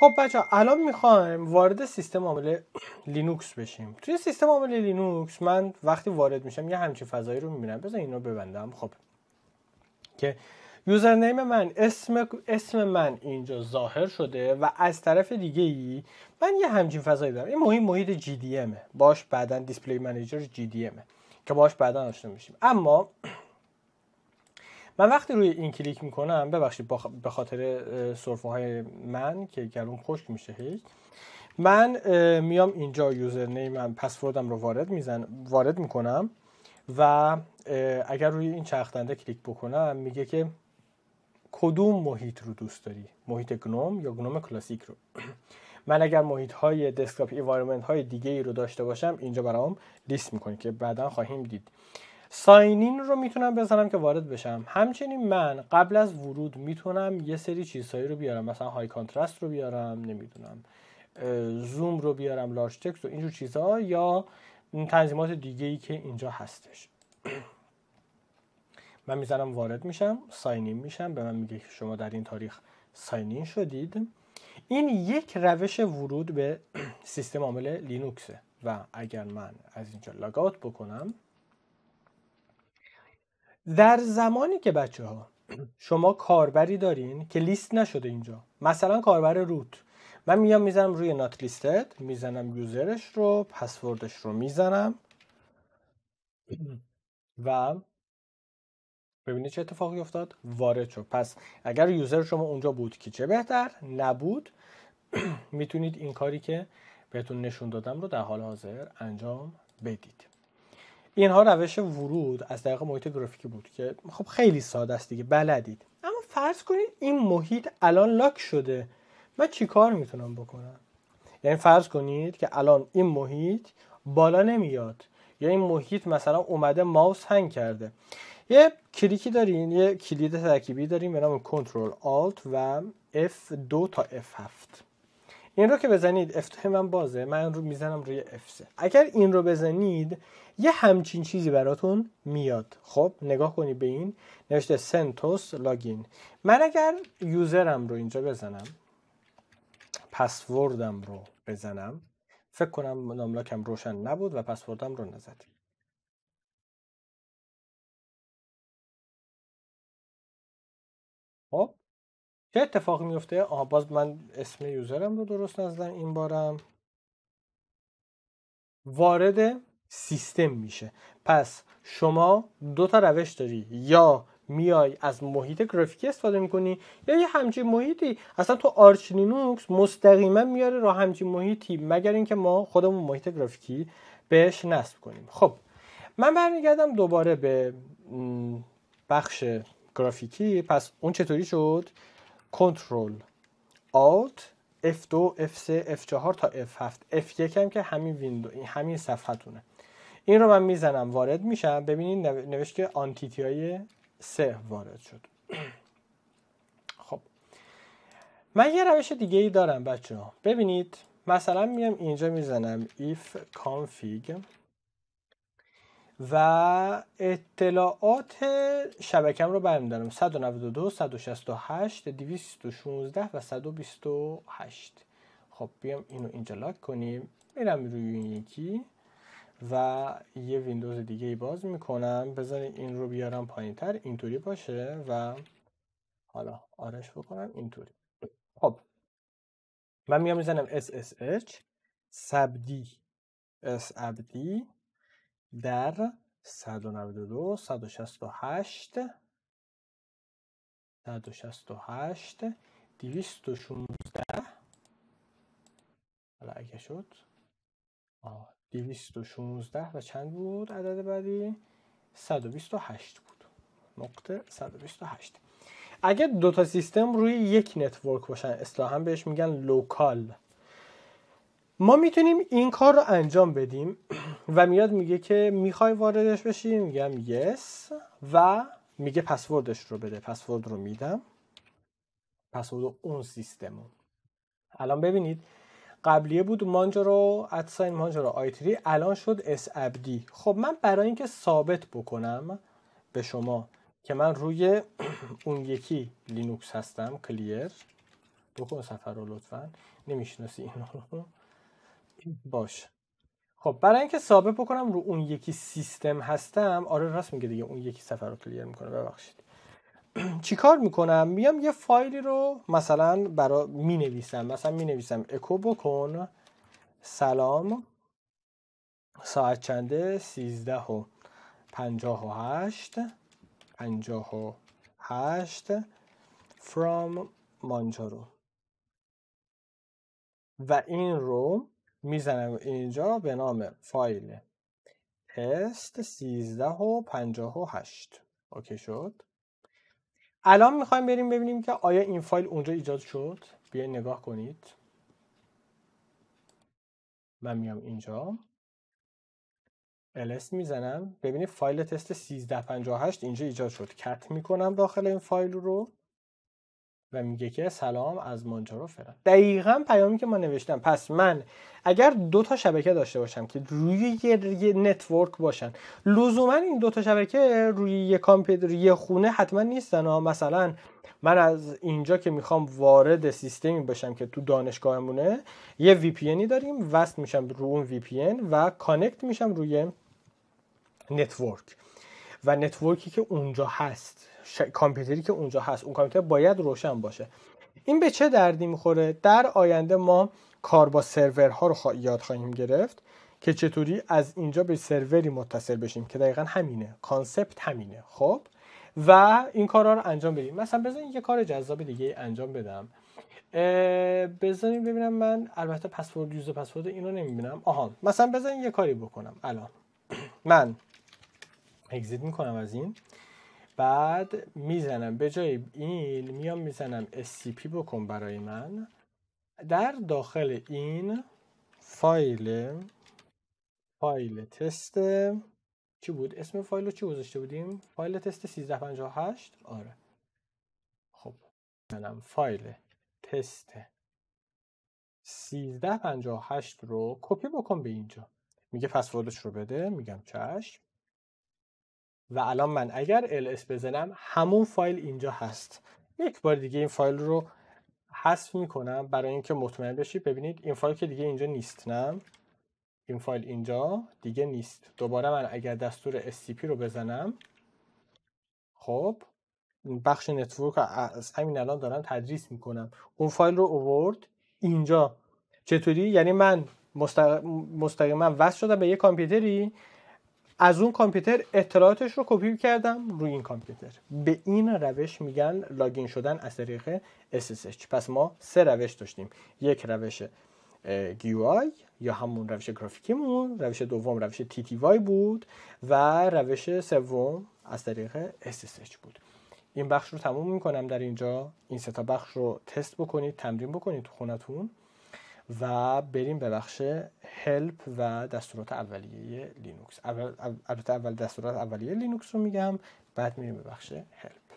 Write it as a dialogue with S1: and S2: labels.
S1: خب بچه الان میخوایم وارد سیستم عامل لینوکس بشیم توی سیستم عامل لینوکس من وقتی وارد میشم یه همچین فضایی رو میبینم بزن این رو ببندم خب که یوزرنیم من اسم اسم من اینجا ظاهر شده و از طرف دیگه ای من یه همچین فضایی دارم این مهم محیط جی دی باش بعدا دیسپلی منیجر جی دی که باش بعدا آشنا میشیم اما من وقتی روی این کلیک میکنم ببخشید به خاطر سرفه های من که گلوم خشک میشه هیچ من میام اینجا یوزر نیمم پسوردم رو وارد میزن وارد میکنم و اگر روی این چرخنده کلیک بکنم میگه که کدوم محیط رو دوست داری محیط گنوم یا گنوم کلاسیک رو من اگر محیط های دسکتاپ های دیگه ای رو داشته باشم اینجا برام لیست میکنه که بعدا خواهیم دید ساینین رو میتونم بزنم که وارد بشم همچنین من قبل از ورود میتونم یه سری چیزهایی رو بیارم مثلا های کانترست رو بیارم نمیدونم زوم رو بیارم لارج تکست و اینجور چیزها یا تنظیمات دیگه ای که اینجا هستش من میزنم وارد میشم ساینین میشم به من میگه که شما در این تاریخ ساینین شدید این یک روش ورود به سیستم عامل لینوکسه و اگر من از اینجا لاگ بکنم در زمانی که بچه ها شما کاربری دارین که لیست نشده اینجا مثلا کاربر روت من میام میزنم روی نات لیستد میزنم یوزرش رو پسوردش رو میزنم و ببینید چه اتفاقی افتاد وارد شد پس اگر یوزر شما اونجا بود که چه بهتر نبود میتونید این کاری که بهتون نشون دادم رو در حال حاضر انجام بدید اینها روش ورود از طریق محیط گرافیکی بود که خب خیلی ساده است دیگه بلدید اما فرض کنید این محیط الان لاک شده من چیکار میتونم بکنم یعنی فرض کنید که الان این محیط بالا نمیاد یا این محیط مثلا اومده ماوس هنگ کرده یه کلیکی دارین یه کلید ترکیبی داریم به نام کنترل آلت و F2 تا F7 این رو که بزنید F من بازه من رو میزنم روی f اگر این رو بزنید یه همچین چیزی براتون میاد خب نگاه کنید به این نوشته سنتوس لاگین من اگر یوزرم رو اینجا بزنم پسوردم رو بزنم فکر کنم ناملاکم روشن نبود و پسوردم رو نزد خب چه اتفاقی میفته آها باز من اسم یوزرم رو درست نزدم این بارم وارد سیستم میشه پس شما دو تا روش داری یا میای از محیط گرافیکی استفاده میکنی یا یه همچین محیطی اصلا تو آرچ لینوکس مستقیما میاره را همچین محیطی مگر اینکه ما خودمون محیط گرافیکی بهش نصب کنیم خب من برمیگردم دوباره به بخش گرافیکی پس اون چطوری شد کنترل alt F2 F3 F4 تا F7 F1 هم که همین ویندو همین صفحتونه این رو من میزنم وارد میشم ببینید نوشته آنتیتی های سه وارد شد خب من یه روش دیگه ای دارم بچه ها ببینید مثلا میام اینجا میزنم if config و اطلاعات شبکم رو برمیدارم 192 168 216 و 128 خب بیام اینو اینجا لاک کنیم میرم روی این یکی و یه ویندوز دیگه ای باز میکنم بذارین این رو بیارم پایین تر اینطوری باشه و حالا آرش بکنم اینطوری خب من میام میزنم SSH سبدی sabd در 192 168 168 216 حالا اگه شد آه. 216 و چند بود عدد بعدی 128 بود نقطه 128 اگه دو تا سیستم روی یک نتورک باشن اصلاحا بهش میگن لوکال ما میتونیم این کار رو انجام بدیم و میاد میگه که میخوای واردش بشی میگم یس و میگه پسوردش رو بده پسورد رو میدم پسورد اون سیستمون الان ببینید قبلیه بود مانجرو ادساین رو آیتری الان شد اس ابدی خب من برای اینکه ثابت بکنم به شما که من روی اون یکی لینوکس هستم کلیر بکن سفر رو لطفا نمیشناسی اینو باش خب برای اینکه ثابت بکنم رو اون یکی سیستم هستم آره راست میگه دیگه اون یکی سفر رو کلیر میکنه ببخشید چیکار میکنم میام یه فایلی رو مثلا برا می نویسم مثلا می نویسم اکو بکن سلام ساعت چنده سیزده و پنجاه و هشت پنجاه و هشت فرام مانجارو و این رو میزنم اینجا به نام فایل تست 13 و اوکی شد الان میخوایم بریم ببینیم که آیا این فایل اونجا ایجاد شد بیا نگاه کنید من میام اینجا ls میزنم ببینید فایل تست 1358 اینجا ایجاد شد کت میکنم داخل این فایل رو و میگه که سلام از مانچارو فرن دقیقا پیامی که ما نوشتم پس من اگر دو تا شبکه داشته باشم که روی یه نتورک باشن لزوما این دو تا شبکه روی یه کامپیوتر یه خونه حتما نیستن ها مثلا من از اینجا که میخوام وارد سیستمی باشم که تو دانشگاهمونه یه وی پی داریم وصل میشم رو اون وی و کانکت میشم روی نتورک و نتورکی که اونجا هست کامپیوتری که اونجا هست اون کامپیوتر باید روشن باشه این به چه دردی میخوره در آینده ما کار با سرورها رو خوا... یاد خواهیم گرفت که چطوری از اینجا به سروری متصل بشیم که دقیقا همینه کانسپت همینه خب و این کارا رو انجام بدیم مثلا بزنین یه کار جذاب دیگه انجام بدم بزنین ببینم من البته پسورد یوزر پسورد اینو نمیبینم آها مثلا بزنین یه کاری بکنم الان من اگزیت میکنم از این بعد میزنم به جای این میام میزنم SCP بکن برای من در داخل این فایل فایل تست چی بود اسم فایل رو چی گذاشته بودیم فایل تست 1358 آره خب میزنم فایل تست 1358 رو کپی بکن به اینجا میگه پسوردش رو بده میگم چشم و الان من اگر ls بزنم همون فایل اینجا هست یک بار دیگه این فایل رو حذف میکنم برای اینکه مطمئن بشید ببینید این فایل که دیگه اینجا نیست نه این فایل اینجا دیگه نیست دوباره من اگر دستور scp رو بزنم خب بخش نتورک از همین الان دارم تدریس میکنم اون فایل رو اوورد اینجا چطوری یعنی من مستقیما وصل شدم به یه کامپیوتری از اون کامپیوتر اطلاعاتش رو کپی کردم روی این کامپیوتر به این روش میگن لاگین شدن از طریق SSH پس ما سه روش داشتیم یک روش GUI یا همون روش گرافیکیمون روش دوم روش TTY بود و روش سوم از طریق SSH بود این بخش رو تموم میکنم در اینجا این سه تا بخش رو تست بکنید تمرین بکنید تو خونتون و بریم به بخش هلپ و دستورات اولیه لینوکس البته اول, اول دستورات اولیه لینوکس رو میگم بعد میریم به بخش هلپ